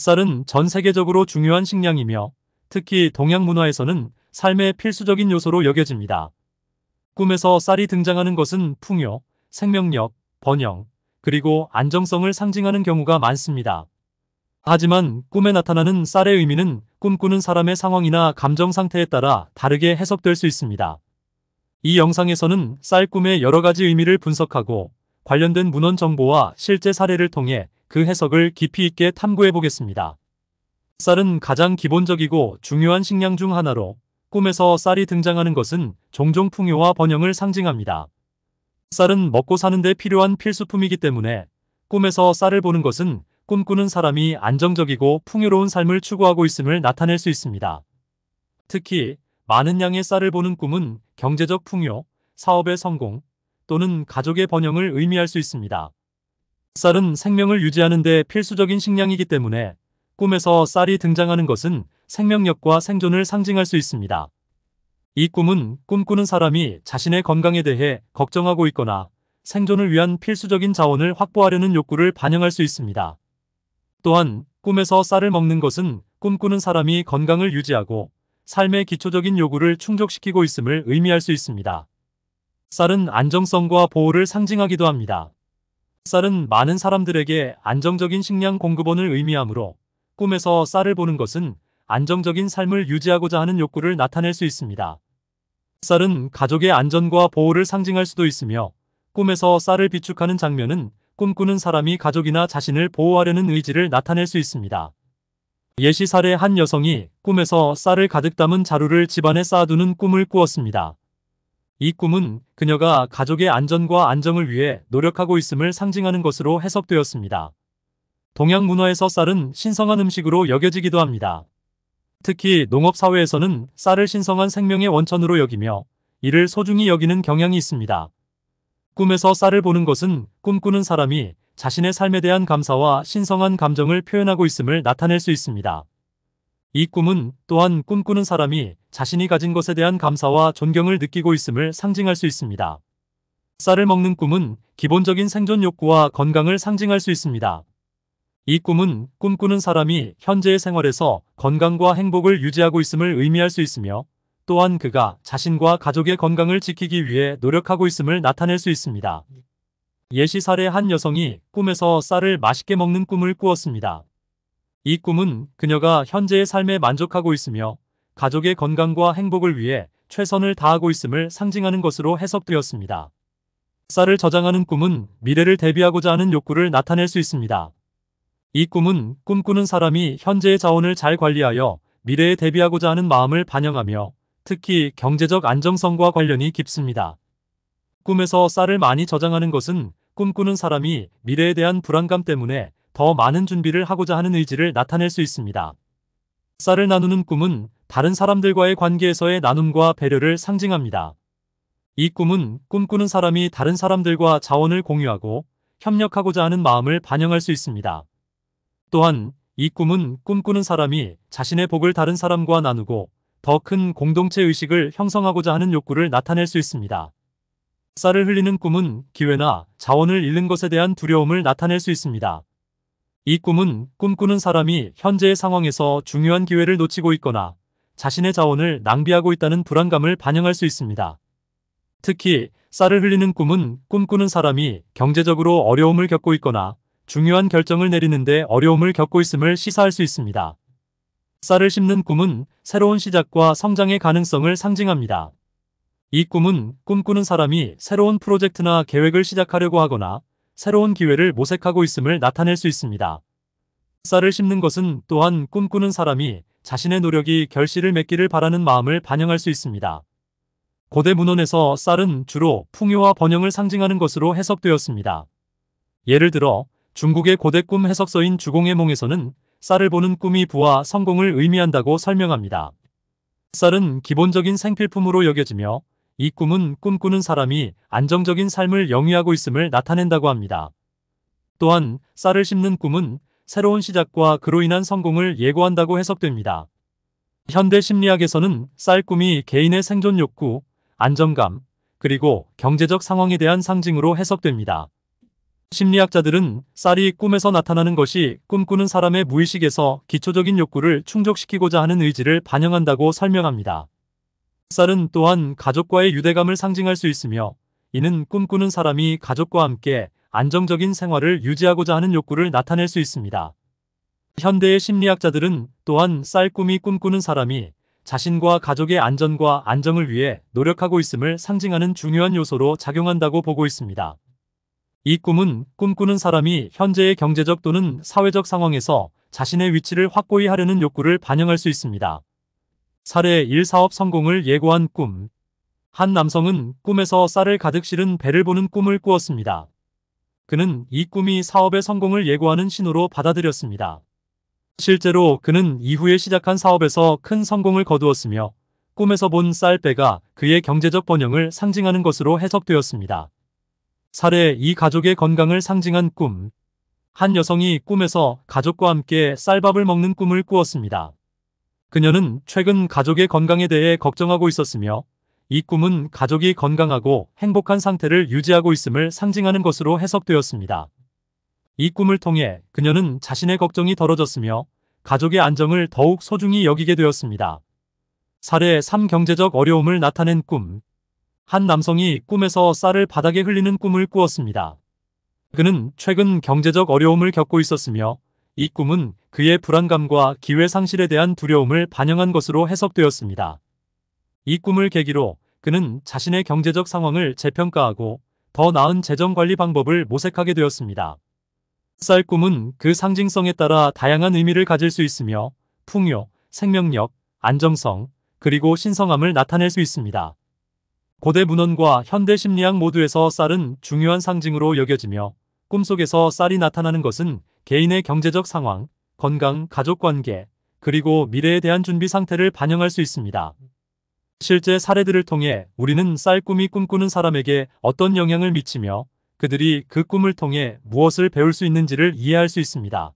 쌀은 전 세계적으로 중요한 식량이며 특히 동양 문화에서는 삶의 필수적인 요소로 여겨집니다. 꿈에서 쌀이 등장하는 것은 풍요, 생명력, 번영, 그리고 안정성을 상징하는 경우가 많습니다. 하지만 꿈에 나타나는 쌀의 의미는 꿈꾸는 사람의 상황이나 감정 상태에 따라 다르게 해석될 수 있습니다. 이 영상에서는 쌀 꿈의 여러 가지 의미를 분석하고 관련된 문헌 정보와 실제 사례를 통해 그 해석을 깊이 있게 탐구해 보겠습니다. 쌀은 가장 기본적이고 중요한 식량 중 하나로 꿈에서 쌀이 등장하는 것은 종종 풍요와 번영을 상징합니다. 쌀은 먹고 사는데 필요한 필수품이기 때문에 꿈에서 쌀을 보는 것은 꿈꾸는 사람이 안정적이고 풍요로운 삶을 추구하고 있음을 나타낼 수 있습니다. 특히 많은 양의 쌀을 보는 꿈은 경제적 풍요, 사업의 성공 또는 가족의 번영을 의미할 수 있습니다. 쌀은 생명을 유지하는 데 필수적인 식량이기 때문에 꿈에서 쌀이 등장하는 것은 생명력과 생존을 상징할 수 있습니다. 이 꿈은 꿈꾸는 사람이 자신의 건강에 대해 걱정하고 있거나 생존을 위한 필수적인 자원을 확보하려는 욕구를 반영할 수 있습니다. 또한 꿈에서 쌀을 먹는 것은 꿈꾸는 사람이 건강을 유지하고 삶의 기초적인 요구를 충족시키고 있음을 의미할 수 있습니다. 쌀은 안정성과 보호를 상징하기도 합니다. 쌀은 많은 사람들에게 안정적인 식량 공급원을 의미하므로 꿈에서 쌀을 보는 것은 안정적인 삶을 유지하고자 하는 욕구를 나타낼 수 있습니다. 쌀은 가족의 안전과 보호를 상징할 수도 있으며 꿈에서 쌀을 비축하는 장면은 꿈꾸는 사람이 가족이나 자신을 보호하려는 의지를 나타낼 수 있습니다. 예시 사례 한 여성이 꿈에서 쌀을 가득 담은 자루를 집안에 쌓아두는 꿈을 꾸었습니다. 이 꿈은 그녀가 가족의 안전과 안정을 위해 노력하고 있음을 상징하는 것으로 해석되었습니다. 동양 문화에서 쌀은 신성한 음식으로 여겨지기도 합니다. 특히 농업사회에서는 쌀을 신성한 생명의 원천으로 여기며 이를 소중히 여기는 경향이 있습니다. 꿈에서 쌀을 보는 것은 꿈꾸는 사람이 자신의 삶에 대한 감사와 신성한 감정을 표현하고 있음을 나타낼 수 있습니다. 이 꿈은 또한 꿈꾸는 사람이 자신이 가진 것에 대한 감사와 존경을 느끼고 있음을 상징할 수 있습니다. 쌀을 먹는 꿈은 기본적인 생존 욕구와 건강을 상징할 수 있습니다. 이 꿈은 꿈꾸는 사람이 현재의 생활에서 건강과 행복을 유지하고 있음을 의미할 수 있으며 또한 그가 자신과 가족의 건강을 지키기 위해 노력하고 있음을 나타낼 수 있습니다. 예시 사례 한 여성이 꿈에서 쌀을 맛있게 먹는 꿈을 꾸었습니다. 이 꿈은 그녀가 현재의 삶에 만족하고 있으며 가족의 건강과 행복을 위해 최선을 다하고 있음을 상징하는 것으로 해석되었습니다. 쌀을 저장하는 꿈은 미래를 대비하고자 하는 욕구를 나타낼 수 있습니다. 이 꿈은 꿈꾸는 사람이 현재의 자원을 잘 관리하여 미래에 대비하고자 하는 마음을 반영하며 특히 경제적 안정성과 관련이 깊습니다. 꿈에서 쌀을 많이 저장하는 것은 꿈꾸는 사람이 미래에 대한 불안감 때문에 더 많은 준비를 하고자 하는 의지를 나타낼 수 있습니다. 쌀을 나누는 꿈은 다른 사람들과의 관계에서의 나눔과 배려를 상징합니다. 이 꿈은 꿈꾸는 사람이 다른 사람들과 자원을 공유하고 협력하고자 하는 마음을 반영할 수 있습니다. 또한 이 꿈은 꿈꾸는 사람이 자신의 복을 다른 사람과 나누고 더 큰 공동체 의식을 형성하고자 하는 욕구를 나타낼 수 있습니다. 쌀을 흘리는 꿈은 기회나 자원을 잃는 것에 대한 두려움을 나타낼 수 있습니다. 이 꿈은 꿈꾸는 사람이 현재의 상황에서 중요한 기회를 놓치고 있거나 자신의 자원을 낭비하고 있다는 불안감을 반영할 수 있습니다. 특히 쌀을 흘리는 꿈은 꿈꾸는 사람이 경제적으로 어려움을 겪고 있거나 중요한 결정을 내리는데 어려움을 겪고 있음을 시사할 수 있습니다. 쌀을 심는 꿈은 새로운 시작과 성장의 가능성을 상징합니다. 이 꿈은 꿈꾸는 사람이 새로운 프로젝트나 계획을 시작하려고 하거나 새로운 기회를 모색하고 있음을 나타낼 수 있습니다. 쌀을 심는 것은 또한 꿈꾸는 사람이 자신의 노력이 결실을 맺기를 바라는 마음을 반영할 수 있습니다. 고대 문헌에서 쌀은 주로 풍요와 번영을 상징하는 것으로 해석되었습니다. 예를 들어 중국의 고대 꿈 해석서인 주공의 몽에서는 쌀을 보는 꿈이 부와 성공을 의미한다고 설명합니다. 쌀은 기본적인 생필품으로 여겨지며 이 꿈은 꿈꾸는 사람이 안정적인 삶을 영위하고 있음을 나타낸다고 합니다. 또한 쌀을 심는 꿈은 새로운 시작과 그로 인한 성공을 예고한다고 해석됩니다. 현대 심리학에서는 쌀 꿈이 개인의 생존 욕구, 안정감, 그리고 경제적 상황에 대한 상징으로 해석됩니다. 심리학자들은 쌀이 꿈에서 나타나는 것이 꿈꾸는 사람의 무의식에서 기초적인 욕구를 충족시키고자 하는 의지를 반영한다고 설명합니다. 쌀은 또한 가족과의 유대감을 상징할 수 있으며 이는 꿈꾸는 사람이 가족과 함께 안정적인 생활을 유지하고자 하는 욕구를 나타낼 수 있습니다. 현대의 심리학자들은 또한 쌀 꿈이 꿈꾸는 사람이 자신과 가족의 안전과 안정을 위해 노력하고 있음을 상징하는 중요한 요소로 작용한다고 보고 있습니다. 이 꿈은 꿈꾸는 사람이 현재의 경제적 또는 사회적 상황에서 자신의 위치를 확고히 하려는 욕구를 반영할 수 있습니다. 사례 1 사업 성공을 예고한 꿈. 한 남성은 꿈에서 쌀을 가득 실은 배를 보는 꿈을 꾸었습니다. 그는 이 꿈이 사업의 성공을 예고하는 신호로 받아들였습니다. 실제로 그는 이후에 시작한 사업에서 큰 성공을 거두었으며 꿈에서 본 쌀배가 그의 경제적 번영을 상징하는 것으로 해석되었습니다. 사례 이 가족의 건강을 상징한 꿈. 한 여성이 꿈에서 가족과 함께 쌀밥을 먹는 꿈을 꾸었습니다. 그녀는 최근 가족의 건강에 대해 걱정하고 있었으며 이 꿈은 가족이 건강하고 행복한 상태를 유지하고 있음을 상징하는 것으로 해석되었습니다. 이 꿈을 통해 그녀는 자신의 걱정이 덜어졌으며 가족의 안정을 더욱 소중히 여기게 되었습니다. 사례 3 경제적 어려움을 나타낸 꿈 한 남성이 꿈에서 쌀을 바닥에 흘리는 꿈을 꾸었습니다. 그는 최근 경제적 어려움을 겪고 있었으며 이 꿈은 그의 불안감과 기회 상실에 대한 두려움을 반영한 것으로 해석되었습니다. 이 꿈을 계기로 그는 자신의 경제적 상황을 재평가하고 더 나은 재정 관리 방법을 모색하게 되었습니다. 쌀 꿈은 그 상징성에 따라 다양한 의미를 가질 수 있으며 풍요, 생명력, 안정성, 그리고 신성함을 나타낼 수 있습니다. 고대 문헌과 현대 심리학 모두에서 쌀은 중요한 상징으로 여겨지며 꿈속에서 쌀이 나타나는 것은 개인의 경제적 상황, 건강, 음. 가족관계, 그리고 미래에 대한 준비 상태를 반영할 수 있습니다. 실제 사례들을 통해 우리는 쌀 꿈이 꿈꾸는 사람에게 어떤 영향을 미치며 그들이 그 꿈을 통해 무엇을 배울 수 있는지를 이해할 수 있습니다.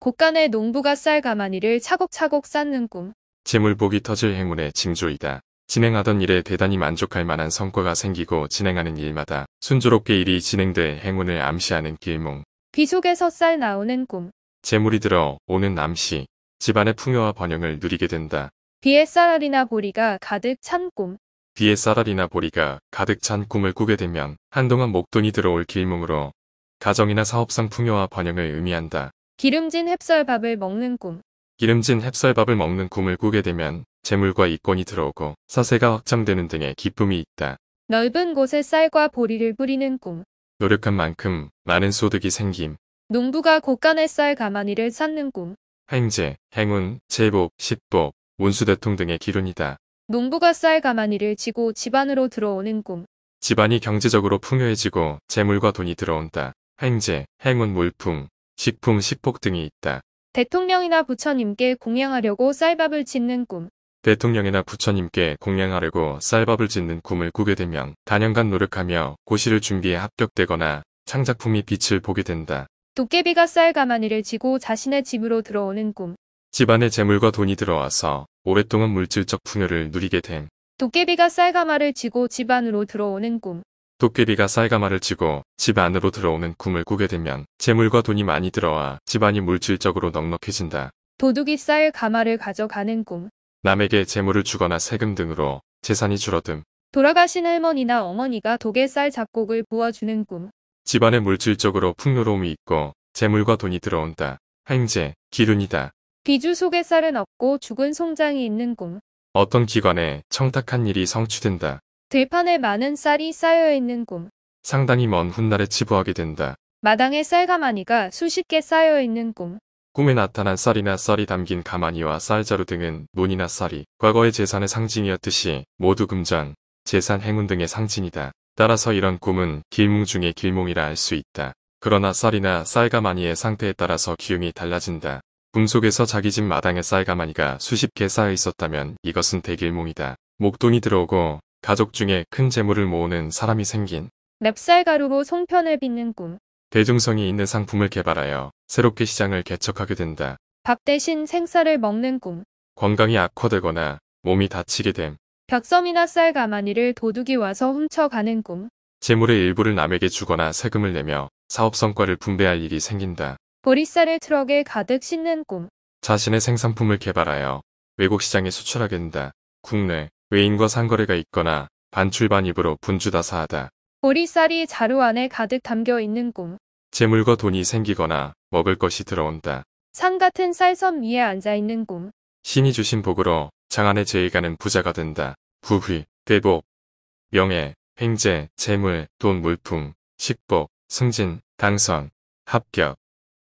곳간의 농부가 쌀 가마니를 차곡차곡 쌓는 꿈. 재물복이 터질 행운의 징조이다. 진행하던 일에 대단히 만족할 만한 성과가 생기고 진행하는 일마다 순조롭게 일이 진행돼 행운을 암시하는 길몽. 귀 속에서 쌀 나오는 꿈. 재물이 들어 오는 남시, 집안의 풍요와 번영을 누리게 된다. 비의 쌀알이나 보리가 가득 찬 꿈. 비의 쌀알이나 보리가 가득 찬 꿈을 꾸게 되면 한동안 목돈이 들어올 길몽으로 가정이나 사업상 풍요와 번영을 의미한다. 기름진 햅쌀밥을 먹는 꿈. 기름진 햅쌀밥을 먹는 꿈을 꾸게 되면 재물과 이권이 들어오고 사세가 확장되는 등의 기쁨이 있다. 넓은 곳에 쌀과 보리를 뿌리는 꿈. 노력한 만큼 많은 소득이 생김. 농부가 고간의 쌀 가마니를 찾는 꿈. 행제, 행운, 제복, 식복 원수대통 등의 기운이다 농부가 쌀 가마니를 지고 집안으로 들어오는 꿈. 집안이 경제적으로 풍요해지고 재물과 돈이 들어온다. 행제, 행운 물품, 식품, 식복 등이 있다. 대통령이나 부처님께 공양하려고 쌀밥을 짓는 꿈. 대통령이나 부처님께 공양하려고 쌀밥을 짓는 꿈을 꾸게 되면 단연간 노력하며 고시를 준비해 합격되거나 창작품이 빛을 보게 된다. 도깨비가 쌀 가마니를 지고 자신의 집으로 들어오는 꿈. 집안에 재물과 돈이 들어와서 오랫동안 물질적 풍요를 누리게 됨. 도깨비가 쌀 가마를 지고 집 안으로 들어오는 꿈. 도깨비가 쌀가마를 지고집 안으로 들어오는 꿈을 꾸게 되면 재물과 돈이 많이 들어와 집안이 물질적으로 넉넉해진다. 도둑이 쌀 가마를 가져가는 꿈. 남에게 재물을 주거나 세금 등으로 재산이 줄어듦. 돌아가신 할머니나 어머니가 독에 쌀 잡곡을 부어주는 꿈. 집안에 물질적으로 풍요로움이 있고 재물과 돈이 들어온다. 행제, 기운이다 비주 속에 쌀은 없고 죽은 송장이 있는 꿈. 어떤 기관에 청탁한 일이 성취된다. 들판에 많은 쌀이 쌓여 있는 꿈. 상당히 먼 훗날에 치부하게 된다. 마당에 쌀가마니가 수십 개 쌓여 있는 꿈. 꿈에 나타난 쌀이나 쌀이 담긴 가마니와 쌀자루 등은 논이나 쌀이 과거의 재산의 상징이었듯이 모두 금전, 재산 행운 등의 상징이다. 따라서 이런 꿈은 길몽 중의 길몽이라 할 수 있다. 그러나 쌀이나 쌀가마니의 상태에 따라서 기운이 달라진다. 꿈속에서 자기 집 마당에 쌀가마니가 수십 개 쌓여 있었다면 이것은 대길몽이다. 목돈이 들어오고 가족 중에 큰 재물을 모으는 사람이 생긴 냅쌀가루로 송편을 빚는 꿈 대중성이 있는 상품을 개발하여 새롭게 시장을 개척하게 된다. 밥 대신 생쌀을 먹는 꿈. 건강이 악화되거나 몸이 다치게 됨. 벽섬이나 쌀 가마니를 도둑이 와서 훔쳐가는 꿈. 재물의 일부를 남에게 주거나 세금을 내며 사업 성과를 분배할 일이 생긴다. 보리쌀을 트럭에 가득 싣는 꿈. 자신의 생산품을 개발하여 외국 시장에 수출하게 된다. 국내, 외인과 상거래가 있거나 반출반입으로 분주다사하다. 보리쌀이 자루 안에 가득 담겨 있는 꿈. 재물과 돈이 생기거나 먹을 것이 들어온다. 산 같은 쌀섬 위에 앉아있는 꿈. 신이 주신 복으로 장안의 제의가는 부자가 된다. 부휘 대복, 명예, 횡재, 재물, 돈, 물품, 식복, 승진, 당선, 합격,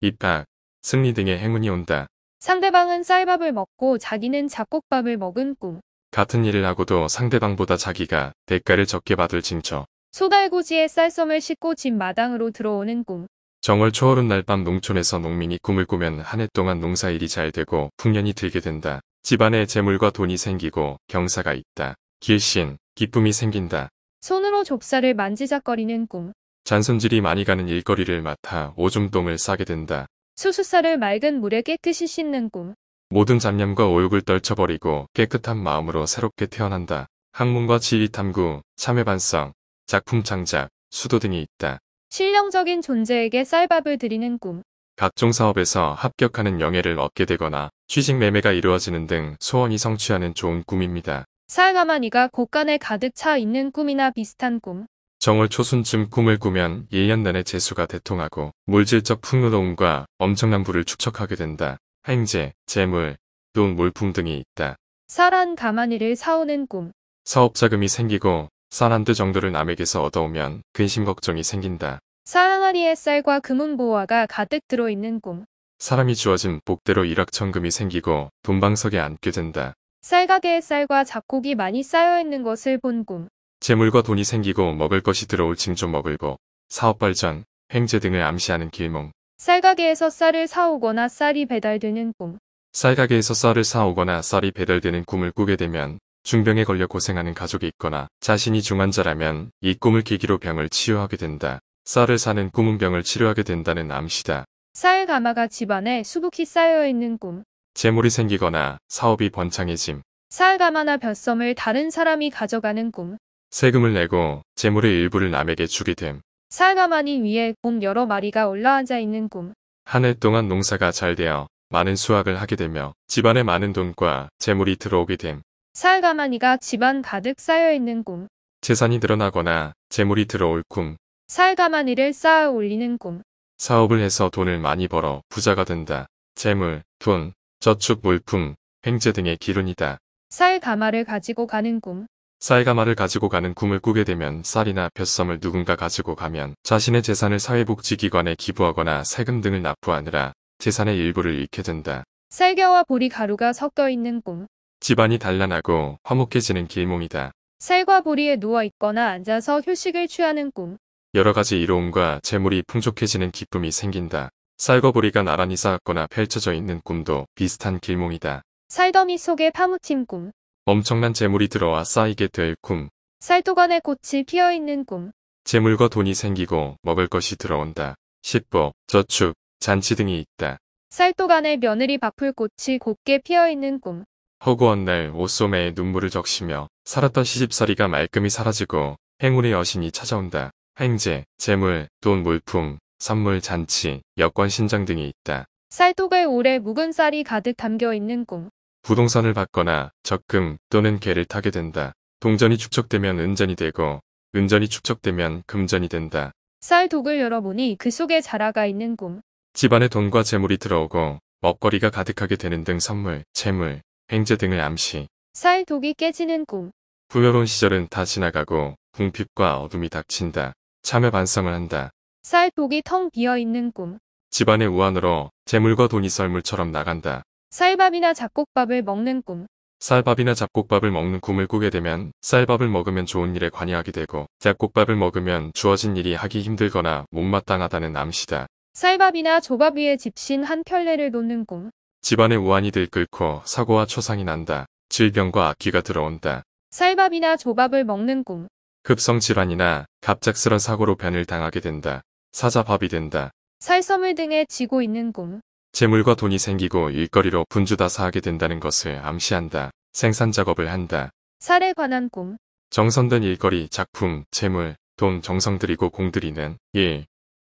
입학, 승리 등의 행운이 온다. 상대방은 쌀밥을 먹고 자기는 잡곡밥을 먹은 꿈. 같은 일을 하고도 상대방보다 자기가 대가를 적게 받을 징조. 소달고지에 쌀섬을 싣고 집 마당으로 들어오는 꿈. 정월 초오른날밤 농촌에서 농민이 꿈을 꾸면 한 해 동안 농사일이 잘 되고 풍년이 들게 된다. 집안에 재물과 돈이 생기고 경사가 있다. 길신, 기쁨이 생긴다. 손으로 좁쌀을 만지작거리는 꿈. 잔손질이 많이 가는 일거리를 맡아 오줌똥을 싸게 된다. 수수쌀을 맑은 물에 깨끗이 씻는 꿈. 모든 잡념과 오욕을 떨쳐버리고 깨끗한 마음으로 새롭게 태어난다. 학문과 지리탐구, 참외반성, 작품 창작, 수도 등이 있다. 실령적인 존재에게 쌀밥을 드리는 꿈. 각종 사업에서 합격하는 영예를 얻게 되거나 취직 매매가 이루어지는 등 소원이 성취하는 좋은 꿈입니다. 살가마니가 곳간에 가득 차 있는 꿈이나 비슷한 꿈. 정월 초순쯤 꿈을 꾸면 1년 내내 재수가 대통하고 물질적 풍요로움과 엄청난 부를 축적하게 된다. 행재 재물, 돈, 물품 등이 있다. 사란 가마니를 사오는 꿈. 사업 자금이 생기고 쌀 한두 정도를 남에게서 얻어오면 근심 걱정이 생긴다. 사랑아리의 쌀과 금은 보화가 가득 들어있는 꿈. 사람이 주어진 복대로 일확천금이 생기고 돈방석에 앉게 된다. 쌀가게에 쌀과 잡곡이 많이 쌓여있는 것을 본 꿈. 재물과 돈이 생기고 먹을 것이 들어올 징조 먹을고 사업 발전, 횡재 등을 암시하는 길몽. 쌀가게에서 쌀을 사오거나 쌀이 배달되는 꿈. 쌀가게에서 쌀을 사오거나 쌀이 배달되는 꿈을 꾸게 되면 중병에 걸려 고생하는 가족이 있거나 자신이 중환자라면 이 꿈을 계기로 병을 치유하게 된다. 쌀을 사는 꿈은 병을 치료하게 된다는 암시다. 쌀 가마가 집안에 수북히 쌓여있는 꿈. 재물이 생기거나 사업이 번창해짐. 쌀 가마나 벼썸을 다른 사람이 가져가는 꿈. 세금을 내고 재물의 일부를 남에게 주게 됨. 쌀 가마니 위에 곰 여러 마리가 올라앉아 있는 꿈. 한 해 동안 농사가 잘 되어 많은 수확을 하게 되며 집안에 많은 돈과 재물이 들어오게 됨. 살 가마니가 집안 가득 쌓여있는 꿈. 재산이 늘어나거나 재물이 들어올 꿈. 살 가마니를 쌓아 올리는 꿈. 사업을 해서 돈을 많이 벌어 부자가 된다. 재물, 돈, 저축 물품, 횡재 등의 기운이다. 쌀 가마를 가지고 가는 꿈. 쌀 가마를 가지고 가는 꿈을 꾸게 되면 쌀이나 벼썸을 누군가 가지고 가면 자신의 재산을 사회복지기관에 기부하거나 세금 등을 납부하느라 재산의 일부를 잃게 된다. 쌀겨와 보리 가루가 섞여 있는 꿈. 집안이 단란하고 화목해지는 길몽이다. 살과 보리에 누워있거나 앉아서 휴식을 취하는 꿈. 여러 가지 이로움과 재물이 풍족해지는 기쁨이 생긴다. 살과 보리가 나란히 쌓았거나 펼쳐져 있는 꿈도 비슷한 길몽이다. 살더미 속에 파묻힌 꿈. 엄청난 재물이 들어와 쌓이게 될 꿈. 살도관에 꽃이 피어있는 꿈. 재물과 돈이 생기고 먹을 것이 들어온다. 식복, 저축, 잔치 등이 있다. 살도관에 며느리 바풀 꽃이 곱게 피어있는 꿈. 허구한 날 옷소매에 눈물을 적시며 살았던 시집살이가 말끔히 사라지고 행운의 여신이 찾아온다. 행제, 재물, 돈 물품, 선물 잔치, 여권 신장 등이 있다. 쌀독을 오래 묵은 쌀이 가득 담겨있는 꿈. 부동산을 받거나 적금 또는 개를 타게 된다. 동전이 축적되면 은전이 되고 은전이 축적되면 금전이 된다. 쌀독을 열어보니 그 속에 자라가 있는 꿈. 집안에 돈과 재물이 들어오고 먹거리가 가득하게 되는 등 선물, 재물, 횡재 등을 암시. 살 독이 깨지는 꿈. 부여로운 시절은 다 지나가고 궁핍과 어둠이 닥친다. 참여 반성을 한다. 살 독이 텅 비어있는 꿈. 집안의 우한으로 재물과 돈이 썰물처럼 나간다. 쌀밥이나 잡곡밥을 먹는 꿈. 쌀밥이나 잡곡밥을 먹는 꿈을 꾸게 되면 쌀밥을 먹으면 좋은 일에 관여하게 되고 잡곡밥을 먹으면 주어진 일이 하기 힘들거나 못마땅하다는 암시다. 쌀밥이나 조밥 위에 집신 한 켤레를 놓는 꿈. 집안의 우환이 들끓고 사고와 초상이 난다. 질병과 악기가 들어온다. 쌀밥이나 조밥을 먹는 꿈. 급성 질환이나 갑작스런 사고로 변을 당하게 된다. 사자밥이 된다. 살섬을 등에 지고 있는 꿈. 재물과 돈이 생기고 일거리로 분주다사하게 된다는 것을 암시한다. 생산 작업을 한다. 살에 관한 꿈. 정선된 일거리, 작품, 재물, 돈, 정성 들이고 공들이는 일,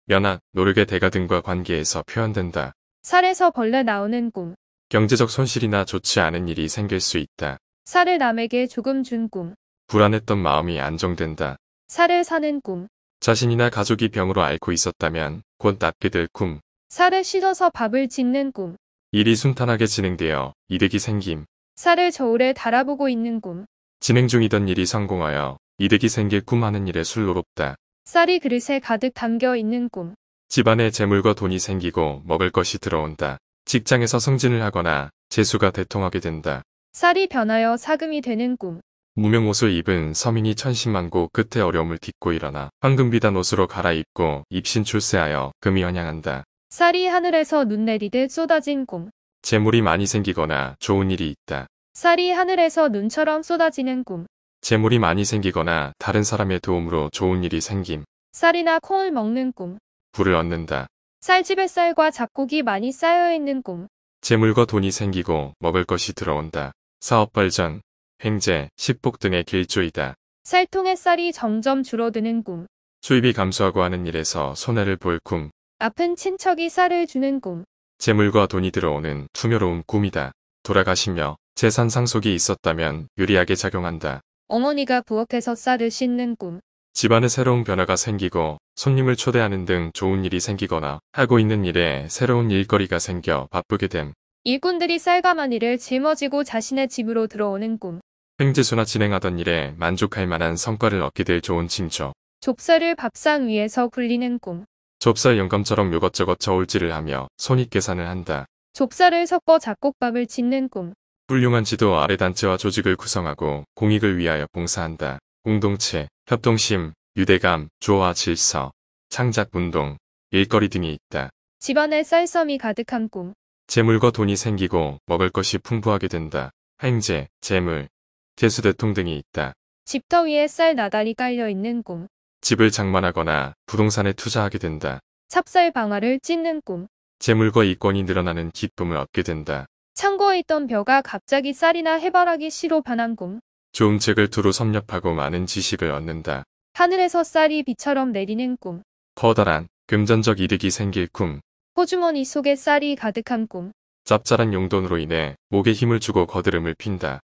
연합, 노력의 대가 등과 관계에서 표현된다. 살에서 벌레 나오는 꿈. 경제적 손실이나 좋지 않은 일이 생길 수 있다. 살을 남에게 조금 준 꿈. 불안했던 마음이 안정된다. 살을 사는 꿈. 자신이나 가족이 병으로 앓고 있었다면 곧 낫게 될 꿈. 살을 씻어서 밥을 짓는 꿈. 일이 순탄하게 진행되어 이득이 생김. 살을 저울에 달아보고 있는 꿈. 진행 중이던 일이 성공하여 이득이 생길 꿈 하는 일에 술로롭다. 쌀이 그릇에 가득 담겨 있는 꿈. 집안에 재물과 돈이 생기고 먹을 것이 들어온다. 직장에서 승진을 하거나 재수가 대통하게 된다. 쌀이 변하여 사금이 되는 꿈. 무명 옷을 입은 서민이 천신만고 끝에 어려움을 딛고 일어나 황금비단 옷으로 갈아입고 입신 출세하여 금이 현양한다. 쌀이 하늘에서 눈 내리듯 쏟아진 꿈. 재물이 많이 생기거나 좋은 일이 있다. 쌀이 하늘에서 눈처럼 쏟아지는 꿈. 재물이 많이 생기거나 다른 사람의 도움으로 좋은 일이 생김. 쌀이나 콩을 먹는 꿈. 부를 얻는다. 쌀집에 쌀과 잡곡이 많이 쌓여있는 꿈. 재물과 돈이 생기고 먹을 것이 들어온다. 사업 발전, 횡재, 식복 등의 길조이다. 쌀통의 쌀이 점점 줄어드는 꿈. 수입이 감소하고 하는 일에서 손해를 볼 꿈. 아픈 친척이 쌀을 주는 꿈. 재물과 돈이 들어오는 투명로운 꿈이다. 돌아가시며 재산 상속이 있었다면 유리하게 작용한다. 어머니가 부엌에서 쌀을 씻는 꿈. 집안에 새로운 변화가 생기고 손님을 초대하는 등 좋은 일이 생기거나 하고 있는 일에 새로운 일거리가 생겨 바쁘게 됨. 일꾼들이 쌀가마니를 짊어지고 자신의 집으로 들어오는 꿈. 횡재수나 진행하던 일에 만족할 만한 성과를 얻게 될 좋은 징조. 좁쌀을 밥상 위에서 굴리는 꿈. 좁쌀 영감처럼 요것저것 저울질을 하며 손익 계산을 한다. 좁쌀을 섞어 잡곡밥을 짓는 꿈. 훌륭한 지도 아래 단체와 조직을 구성하고 공익을 위하여 봉사한다. 공동체, 협동심, 유대감, 조화 질서, 창작운동, 일거리 등이 있다. 집안에 쌀섬이 가득한 꿈. 재물과 돈이 생기고 먹을 것이 풍부하게 된다. 횡재, 재물, 대수대통 등이 있다. 집더위에 쌀 나달이 깔려있는 꿈. 집을 장만하거나 부동산에 투자하게 된다. 찹쌀 방아를 찢는 꿈. 재물과 이권이 늘어나는 기쁨을 얻게 된다. 창고에 있던 벼가 갑자기 쌀이나 해바라기 씨로 변한 꿈. 좋은 책을 두루 섭렵하고 많은 지식을 얻는다. 하늘에서 쌀이 비처럼 내리는 꿈. 커다란 금전적 이득이 생길 꿈. 호주머니 속에 쌀이 가득한 꿈. 짭짤한 용돈으로 인해 목에 힘을 주고 거드름을 핀다.